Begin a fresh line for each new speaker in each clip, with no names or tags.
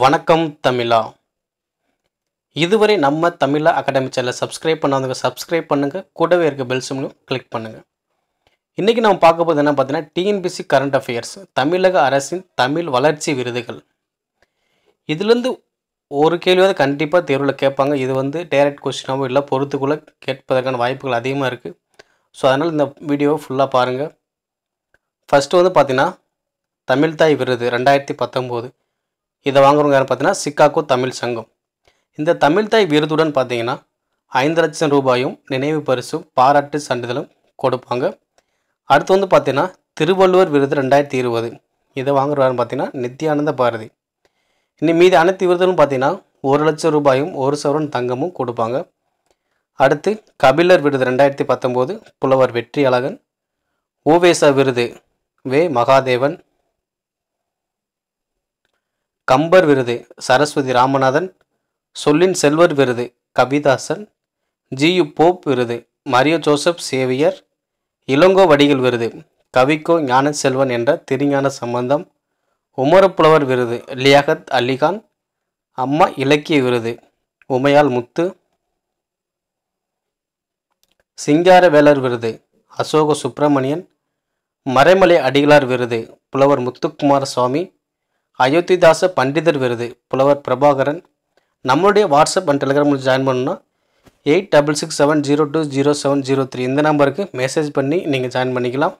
வணக்கம் தமிழா இதுவரை நம்ம தமிழா அகாடமி சேனலை சப்ஸ்கிரைப் பண்ணாதவங்க சப்ஸ்கிரைப் பண்ணுங்கள் கூடவே இருக்க பெல் சிம்லையும் கிளிக் பண்ணுங்கள் இன்றைக்கி நம்ம பார்க்க போது என்ன பார்த்தீங்கன்னா டிஎன்பிசி கரண்ட் அஃபேர்ஸ் தமிழக அரசின் தமிழ் வளர்ச்சி விருதுகள் இதுலேருந்து ஒரு கேள்வியாவது கண்டிப்பாக தேர்வில் கேட்பாங்க இது வந்து டைரக்ட் கொஸ்டினாகவும் இல்லை பொறுத்துக்குள்ளே கேட்பதற்கான வாய்ப்புகள் அதிகமாக இருக்குது ஸோ அதனால் இந்த வீடியோவை ஃபுல்லாக பாருங்கள் ஃபஸ்ட்டு வந்து பார்த்திங்கன்னா தமிழ்தாய் விருது ரெண்டாயிரத்தி பத்தொம்போது இதை வாங்குறவங்க யாரும் பார்த்தீங்கன்னா சிக்காகோ தமிழ் சங்கம் இந்த தமிழ்தாய் விருதுடன் பார்த்தீங்கன்னா ஐந்து லட்சம் ரூபாயும் நினைவு பரிசும் பாராட்டு சான்றிதழும் கொடுப்பாங்க அடுத்து வந்து பார்த்தீங்கன்னா திருவள்ளுவர் விருது ரெண்டாயிரத்தி இருபது இதை வாங்குறாரு பார்த்தீங்கன்னா நித்யானந்த பாரதி இன்னும் மீதி அனைத்து விருதுகளும் பார்த்தீங்கன்னா ஒரு லட்சம் ரூபாயும் ஒரு சவரன் தங்கமும் கொடுப்பாங்க அடுத்து கபிலர் விருது ரெண்டாயிரத்தி பத்தொம்போது புலவர் வெற்றி அழகன் ஓவேசா விருது வே மகாதேவன் கம்பர் விருது சரஸ்வதி ராமநாதன் சொல்லின் செல்வர் விருது கவிதாசன் ஜியு போப் விருது Mario Joseph Xavier Ilango Adigal விருது கவிக்கோ செல்வன் என்ற திருஞான சம்பந்தம் உமரப்புலவர் விருது லியாகத் அலிகான் அம்மா இலக்கிய விருது உமையால் முத்து சிங்கார வேலர் விருது அசோக சுப்பிரமணியன் மறைமலை அடிகளார் விருது புலவர் முத்துக்குமார சுவாமி அயோத்திதாச பண்டிதர் விருது புலவர் பிரபாகரன் நம்மளுடைய வாட்ஸ்அப் அண்ட் டெலிகிராமில் ஜாயின் பண்ணணும்னா eight double six seven zero two zero seven zero three இந்த நம்பருக்கு மெசேஜ் பண்ணி நீங்கள் ஜாயின் பண்ணிக்கலாம்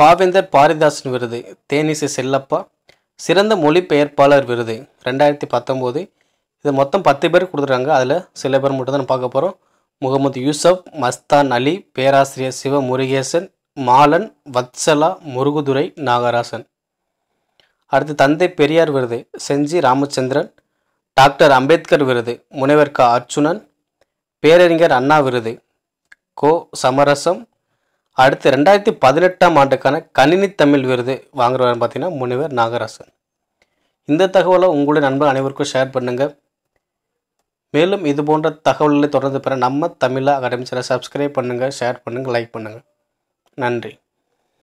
பாவேந்தர் பாரிதாசன் விருது தேனிசை செல்லப்பா சிறந்த மொழிபெயர்ப்பாளர் விருது ரெண்டாயிரத்தி பத்தொம்போது இது மொத்தம் பத்து பேர் கொடுத்துருக்காங்க அதில் சில பேர் மட்டும் தான் பார்க்க போகிறோம் முகமது யூசப் மஸ்தான் அலி பேராசிரியர் சிவ முருகேசன் மாலன் வத்சலா முருகுதுரை நாகராசன் அடுத்து தந்தை பெரியார் விருது செஞ்சி ராமச்சந்திரன் டாக்டர் அம்பேத்கர் விருது முனைவர் க அர்ச்சுனன் பேரறிஞர் அண்ணா விருது கோ சமரசம் அடுத்து ரெண்டாயிரத்தி பதினெட்டாம் ஆண்டுக்கான கணினி தமிழ் விருது வாங்குறவர் பார்த்தீங்கன்னா முனைவர் நாகராசன் இந்த தகவலை உங்களுடைய நண்பர் அனைவருக்கும் ஷேர் பண்ணுங்கள் மேலும் இது போன்ற தகவல்களை தொடர்ந்து பெற நம்ம தமிழா அகாடமி சேனல் சப்ஸ்கிரைப் பண்ணுங்கள் ஷேர் பண்ணுங்கள் லைக் பண்ணுங்கள் நன்றி